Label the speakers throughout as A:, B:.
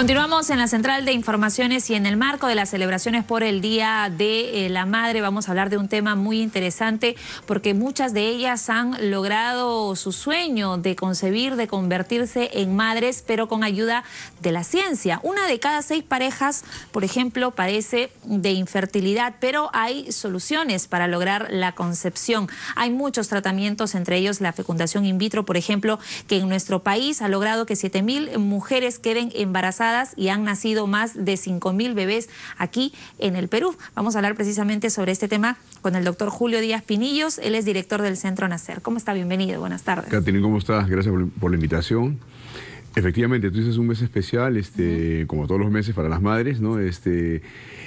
A: Continuamos en la central de informaciones y en el marco de las celebraciones por el Día de eh, la Madre vamos a hablar de un tema muy interesante porque muchas de ellas han logrado su sueño de concebir, de convertirse en madres, pero con ayuda de la ciencia. Una de cada seis parejas, por ejemplo, padece de infertilidad, pero hay soluciones para lograr la concepción. Hay muchos tratamientos, entre ellos la fecundación in vitro, por ejemplo, que en nuestro país ha logrado que 7.000 mujeres queden embarazadas y han nacido más de 5.000 bebés aquí en el Perú. Vamos a hablar precisamente sobre este tema con el doctor Julio Díaz Pinillos, él es director del Centro Nacer. ¿Cómo está? Bienvenido, buenas tardes.
B: Catherine, ¿cómo estás? Gracias por la invitación. Efectivamente, tú dices un mes especial, este, como todos los meses para las madres, ¿no? Este,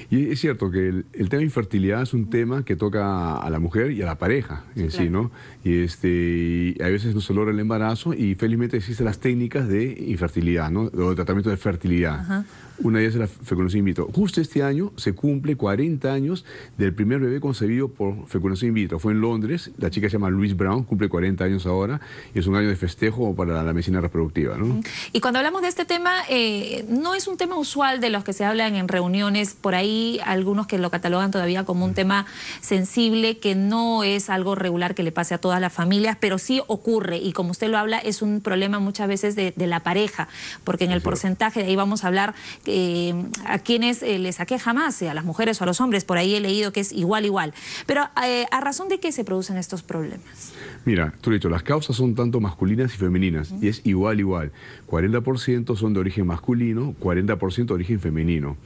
B: y es cierto que el, tema de infertilidad es un tema que toca a la mujer y a la pareja en sí, ¿no? Y, este, a veces no se logra el embarazo y felizmente existen las técnicas de infertilidad, ¿no? de tratamiento de fertilidad. Una de ellas es la fecundación in vitro. Justo este año se cumple 40 años del primer bebé concebido por fecundación in vitro. Fue en Londres, la chica se llama Louise Brown, cumple 40 años ahora, y es un año de festejo para la medicina reproductiva, ¿no?
A: Y cuando hablamos de este tema, eh, no es un tema usual de los que se hablan en reuniones, por ahí algunos que lo catalogan todavía como un mm. tema sensible, que no es algo regular que le pase a todas las familias, pero sí ocurre y como usted lo habla, es un problema muchas veces de, la pareja, porque en el porcentaje, de ahí vamos a hablar eh, a quienes eh, les aqueja más, a las mujeres o a los hombres, por ahí he leído que es igual, igual. Pero a razón de qué se producen estos problemas.
B: Mira, tú lo dicho, las causas son tanto masculinas y femeninas, y es igual, igual. 40% son de origen masculino, 40% de origen femenino.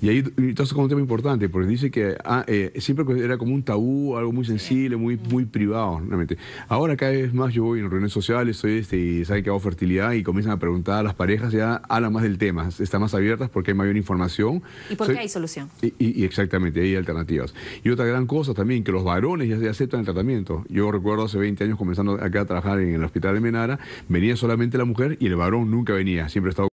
B: Y ahí entonces, como un tema importante, porque dice que ah, eh, siempre era como un tabú, algo muy sensible, muy, muy mm. privado, realmente. Ahora cada vez más yo voy en reuniones sociales, soy este, y saben que hago fertilidad, y comienzan a preguntar a las parejas, ya hablan más del tema, están más abiertas porque hay mayor información.
A: ¿Y por qué hay solución?
B: Y, exactamente, hay alternativas. Y otra gran cosa también, que los varones ya, se aceptan el tratamiento. Yo recuerdo hace 20 años comenzando acá a trabajar en el hospital de Menara, venía solamente la mujer y el varón nunca venía, siempre estaba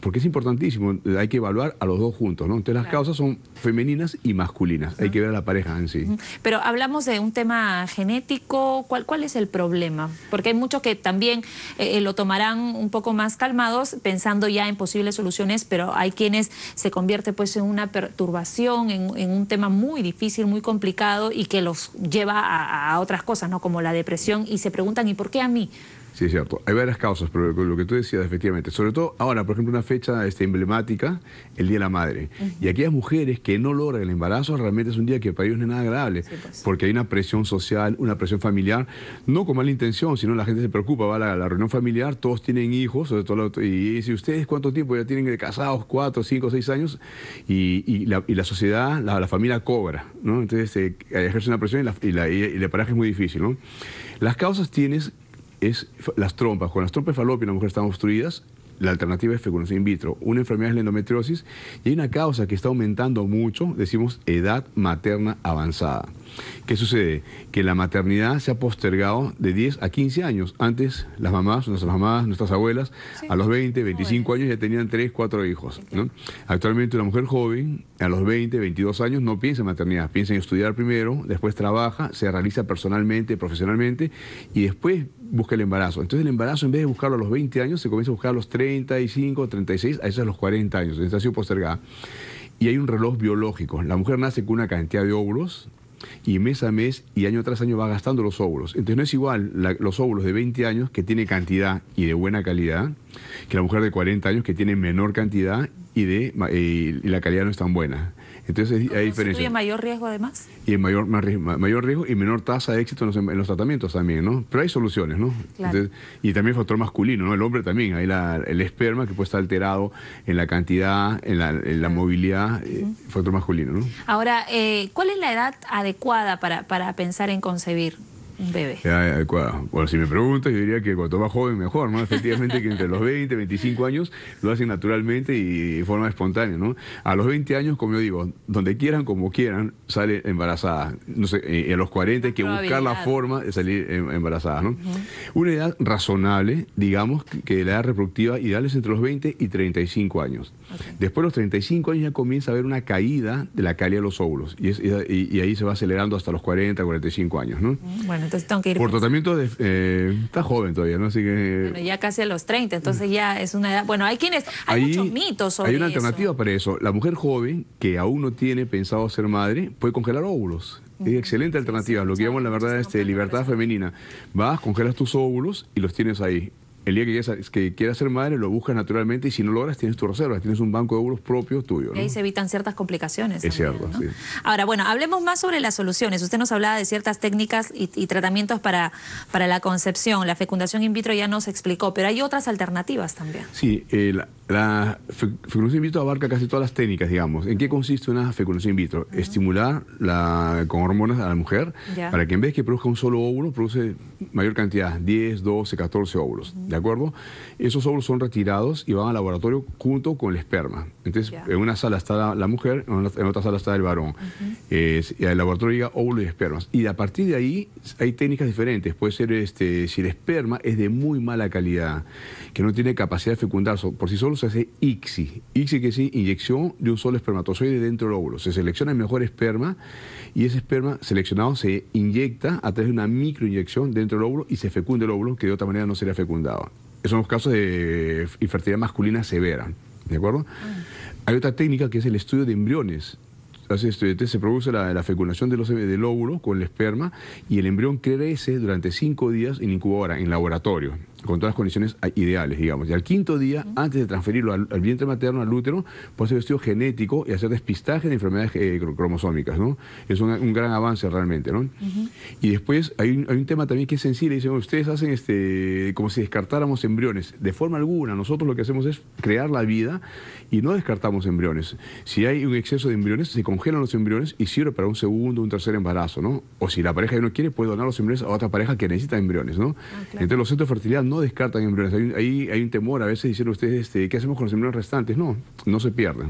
B: porque es importantísimo, hay que evaluar a los dos juntos, ¿no? Entonces las causas son femeninas y masculinas, hay que ver a la pareja en sí.
A: Pero hablamos de un tema genético, ¿cuál, es el problema? Porque hay muchos que también eh, eh, lo tomarán un poco más calmados, pensando ya en posibles soluciones, pero hay quienes se convierte pues en una perturbación, en, un tema muy difícil, muy complicado y que los lleva a otras cosas, ¿no? Como la depresión y se preguntan, ¿y por qué a mí?
B: Sí, es cierto. Hay varias causas, pero lo que tú decías, efectivamente. Sobre todo ahora, por ejemplo, una fecha este, emblemática, el Día de la Madre. Y aquellas mujeres que no logran el embarazo, realmente es un día que para ellos no es nada agradable. Pues. Porque hay una presión social, una presión familiar, no con mala intención, sino la gente se preocupa, va a la, reunión familiar, todos tienen hijos, sobre todo, y si ¿ustedes cuánto tiempo ya tienen casados? ¿Cuatro, cinco, seis años? Y, la, sociedad, la, familia cobra, ¿no? Entonces eh, ejerce una presión y, y, el paraje es muy difícil, ¿no? Las causas tienes es las trompas. Con las trompas de falopio las mujeres están obstruidas la alternativa es fecundación in vitro. Una enfermedad es la endometriosis y hay una causa que está aumentando mucho, decimos edad materna avanzada. ¿Qué sucede? Que la maternidad se ha postergado de 10 a 15 años. Antes las mamás, nuestras mamás, nuestras abuelas, a los 20, 25 años ya tenían 3, 4 hijos. Actualmente una mujer joven, a los 20, 22 años, no piensa en maternidad, piensa en estudiar primero, después trabaja, se realiza personalmente, profesionalmente y después busca el embarazo. Entonces el embarazo en vez de buscarlo a los 20 años, se comienza a buscar a los 3. 35, 36, a esos los 40 años, en estación postergada. Y hay un reloj biológico. La mujer nace con una cantidad de óvulos y mes a mes y año tras año va gastando los óvulos. Entonces no es igual los óvulos de 20 años que tiene cantidad y de buena calidad que la mujer de 40 años que tiene menor cantidad y, de, y la calidad no es tan buena. Entonces hay diferencia. ¿Tiene
A: mayor riesgo además?
B: Y mayor, mayor riesgo y menor tasa de éxito em, en los, tratamientos también, ¿no? Pero hay soluciones, ¿no? Claro. y también factor masculino, ¿no? El hombre también, hay el esperma que puede estar alterado en la cantidad, en la, movilidad, eh, factor masculino, ¿no?
A: Ahora, eh, ¿cuál es la edad adecuada para, para pensar en concebir?
B: un bueno, si me preguntas, yo diría que cuanto más joven, mejor, ¿no? Efectivamente, que entre los 20 25 años lo hacen naturalmente y de forma espontánea, ¿no? A los 20 años, como yo digo, donde quieran, como quieran, sale embarazada. No sé, eh, en a los 40 hay que buscar la forma de salir em, embarazada, ¿no? Una edad razonable, digamos, que la edad reproductiva ideal es entre los 20 y 35 años. Después de los 35 años ya comienza a haber una caída de la calidad de los óvulos y, y, ahí se va acelerando hasta los 40, 45 años, ¿no?
A: Bueno, entonces tengo que Por pues.
B: tratamiento, de, eh, está joven todavía, ¿no? Así que.
A: ya casi a los 30, entonces mm. ya es una edad. Bueno, hay quienes. Hay muchos mitos sobre Hay una alternativa
B: para eso. La mujer joven que aún no tiene pensado ser madre puede congelar óvulos. Es excelente alternativa, lo que llamamos la verdad, este, libertad femenina. Vas, congelas tus óvulos y los tienes ahí el día que quieras, ser madre lo buscas naturalmente y si no logras tienes tu reserva, tienes un banco de euros propio tuyo. Y ahí se
A: evitan ciertas complicaciones. Es cierto, Ahora, bueno, hablemos más sobre las soluciones. Usted nos hablaba de ciertas técnicas y, tratamientos para, para la concepción. La fecundación in vitro ya nos explicó, pero hay otras alternativas también.
B: Sí, la fecundación in vitro abarca casi todas las técnicas, digamos. ¿En qué consiste una fecundación in vitro? Estimular la, con hormonas a la mujer para que en vez que produzca un solo óvulo, produce mayor cantidad, 10, 12, 14 óvulos, ¿de acuerdo? Esos óvulos son retirados y van al laboratorio junto con el esperma. Entonces, en una sala está la, mujer, en, otra sala está el varón. y al laboratorio llega óvulos y espermas. Y a partir de ahí hay técnicas diferentes. Puede ser este, si el esperma es de muy mala calidad, que no tiene capacidad de fecundar por si solo, se hace ICSI. ICSI que es inyección de un solo espermatozoide dentro del óvulo. Se selecciona el mejor esperma y ese esperma seleccionado se inyecta a través de una microinyección dentro del óvulo y se fecunda el óvulo que de otra manera no sería fecundado. Esos son los casos de infertilidad masculina severa. ¿De acuerdo? Ah. Hay otra técnica que es el estudio de embriones. se produce la, la fecundación del óvulo con el esperma y el embrión crece durante cinco días en incubadora, en laboratorio con todas las condiciones ideales, digamos. Y al quinto día, antes de transferirlo al, vientre materno, al útero, puede ser estudio genético y hacer despistaje de enfermedades eh, cromosómicas, ¿no? Es un gran avance realmente, ¿no? Y después hay un, tema también que es sencillo, dicen, ustedes hacen este, como si descartáramos embriones. De forma alguna, nosotros lo que hacemos es crear la vida y no descartamos embriones. Si hay un exceso de embriones, se congelan los embriones y sirve para un segundo, un tercer embarazo, ¿no? O si la pareja no quiere, puede donar los embriones a otra pareja que necesita embriones, ¿no? Ah, Entonces los centros de no descartan embriones. Hay, un temor, a veces diciendo ustedes, este, ¿qué hacemos con los embriones restantes? No, no se pierden.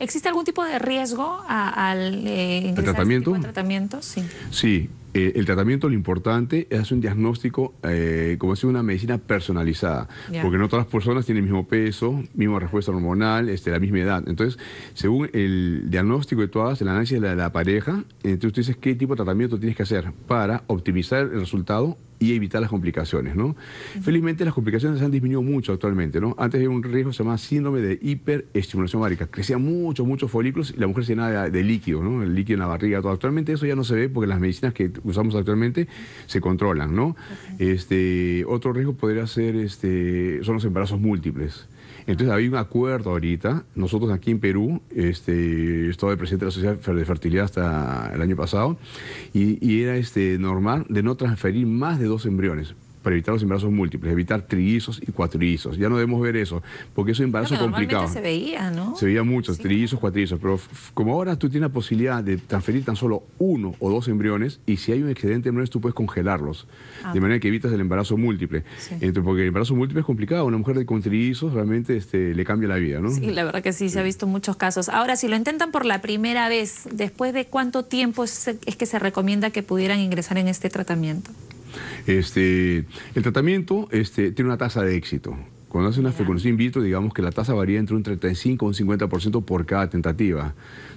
A: ¿Existe algún tipo de riesgo al eh, este tratamiento? tratamiento? Sí.
B: sí eh, el tratamiento lo importante es hacer un diagnóstico, eh, como decir, una medicina personalizada, porque no todas las personas tienen el mismo peso, misma respuesta hormonal, este, la misma edad. Entonces, según el diagnóstico de todas, el análisis de la, pareja, entonces tú dices qué tipo de tratamiento tienes que hacer para optimizar el resultado y evitar las complicaciones, ¿no? Felizmente las complicaciones se han disminuido mucho actualmente, ¿no? Antes había un riesgo se llamaba síndrome de hiperestimulación ovárica. Crecía mucho, muchos folículos y la mujer se llenaba de, líquido, ¿no? El líquido en la barriga, Actualmente eso ya no se ve porque las medicinas que usamos actualmente se controlan, ¿no? Este, otro riesgo podría ser este, son los embarazos múltiples. Entonces había un acuerdo ahorita. Nosotros aquí en Perú, este, yo estaba el presidente de la Sociedad de Fertilidad hasta el año pasado, y, y, era este, normal de no transferir más de dos embriones para evitar los embarazos múltiples, evitar trillizos y cuatrizos. Ya no debemos ver eso, porque es un embarazo complicado. se
A: veía, ¿no?
B: Se veía muchos, trillizos, pero como ahora tú tienes la posibilidad de transferir tan solo uno o dos embriones, y si hay un excedente de embriones tú puedes congelarlos, ah. de manera que evitas el embarazo múltiple. porque el embarazo múltiple es complicado, una mujer con trillizos realmente este, le cambia la vida, ¿no? Sí,
A: la verdad que sí, se ha visto muchos casos. Ahora, si lo intentan por la primera vez, ¿después de cuánto tiempo es que se recomienda que pudieran ingresar en este tratamiento?
B: Este, el tratamiento este, tiene una tasa de éxito. Cuando hace una fecundación in vitro, digamos que la tasa varía entre un 35 y un 50% por cada tentativa.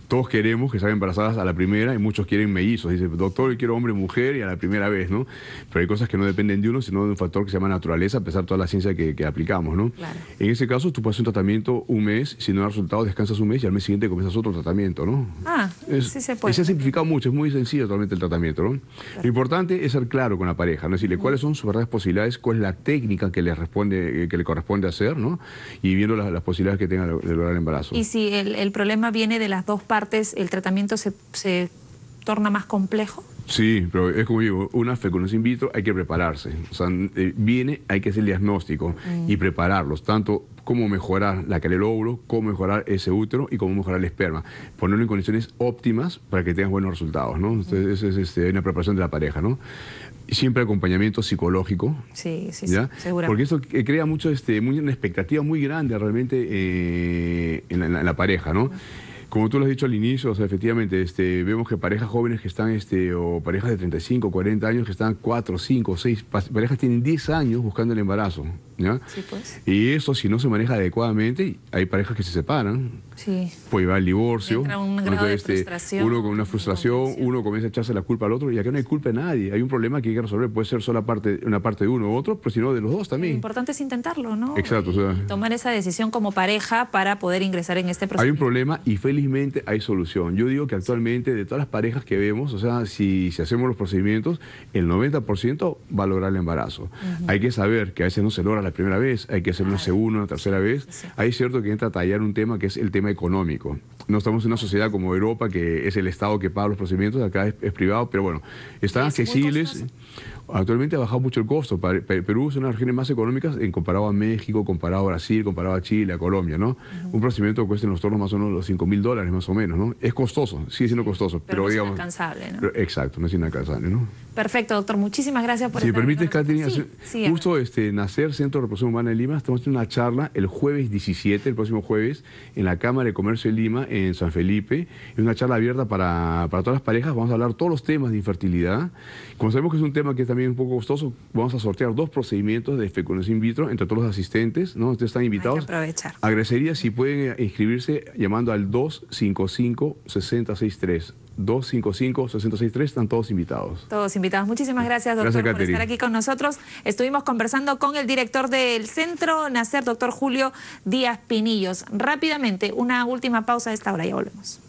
B: Todos queremos que salgan embarazadas a la primera y muchos quieren mellizos. Dice, doctor, yo quiero hombre mujer y a la primera vez, ¿no? Pero hay cosas que no dependen de uno, sino de un factor que se llama naturaleza, a pesar de toda la ciencia que, aplicamos, ¿no? En ese caso, tú pasas un tratamiento un mes, si no da resultado, descansas un mes y al mes siguiente comienzas otro tratamiento, ¿no?
A: Ah, sí se puede. Se ha
B: simplificado mucho, es muy sencillo totalmente el tratamiento, ¿no? Lo importante es ser claro con la pareja, ¿no? decirle, ¿cuáles son sus verdaderas posibilidades? ¿Cuál es la técnica que le responde, eh, que le corresponde? corresponde hacer, ¿no? Y viendo las, posibilidades que tenga de lograr el embarazo.
A: Y si el, problema viene de las dos partes, ¿el tratamiento se, torna más complejo?
B: Sí, pero es como digo, una fecundación in vitro hay que prepararse. O sea, eh, viene, hay que hacer el diagnóstico mm. y prepararlos, tanto cómo mejorar la calidad del óvulo, cómo mejorar ese útero y cómo mejorar el esperma. Ponerlo en condiciones óptimas para que tengas buenos resultados, ¿no? Entonces, es este, una preparación de la pareja, ¿no? Siempre acompañamiento psicológico.
A: Sí, sí, sí Porque
B: eso eh, crea mucho, este, muy, una expectativa muy grande realmente eh, en, la, pareja, ¿no? Como tú lo has dicho al inicio, o sea, efectivamente, este, vemos que parejas jóvenes que están, este, o parejas de 35, 40 años que están 4, 5, 6, parejas tienen 10 años buscando el embarazo. Pues. Y eso si no se maneja adecuadamente, hay parejas que se separan. Pues va el divorcio. Entra un grado de este, frustración, uno con una frustración, uno comienza a echarse la culpa al otro y acá no hay culpa de nadie. Hay un problema que hay que resolver. Puede ser solo parte, una parte de uno u otro, pero si no de los dos también. Lo
A: importante es intentarlo, ¿no? Exacto. tomar esa decisión como pareja para poder ingresar en este proceso. Hay un
B: problema y felizmente hay solución. Yo digo que actualmente de todas las parejas que vemos, o sea, si, hacemos los procedimientos, el 90% va a lograr el embarazo. Hay que saber que a veces no se logra la la primera vez, hay que hacer una segunda, una tercera vez. ...hay cierto que entra a tallar un tema que es el tema económico. No estamos en una sociedad como Europa, que es el Estado que paga los procedimientos, acá es, es privado, pero bueno, están accesibles actualmente ha bajado mucho el costo. Perú es una de las regiones más económicas en comparado a México, comparado a Brasil, comparado a Chile, a Colombia, ¿no? Un procedimiento cuesta en los tornos más o menos los 5 mil dólares, más o menos, ¿no? Es costoso, sigue siendo costoso, pero, digamos... es
A: inalcanzable, ¿no?
B: exacto, no es inalcanzable, ¿no?
A: Perfecto, doctor, muchísimas gracias por Si me permites,
B: Catherine, justo este, Nacer, Centro de Reproducción Humana de Lima, estamos haciendo una charla el jueves 17, el próximo jueves, en la Cámara de Comercio de Lima, en San Felipe. Es una charla abierta para, para todas las parejas, vamos a hablar todos los temas de infertilidad. Como sabemos que es un tema que es también un poco gustoso, Vamos a sortear dos procedimientos de fecundación in vitro entre todos los asistentes, ¿no? Ustedes están invitados. Hay aprovechar. Agradecería si pueden eh, inscribirse llamando al 255-6063. 255-663, están todos invitados.
A: Todos invitados. Muchísimas gracias, doctor, por estar aquí con nosotros. Estuvimos conversando con el director del Centro Nacer, doctor Julio Díaz Pinillos. Rápidamente, una última pausa a esta hora, ya volvemos.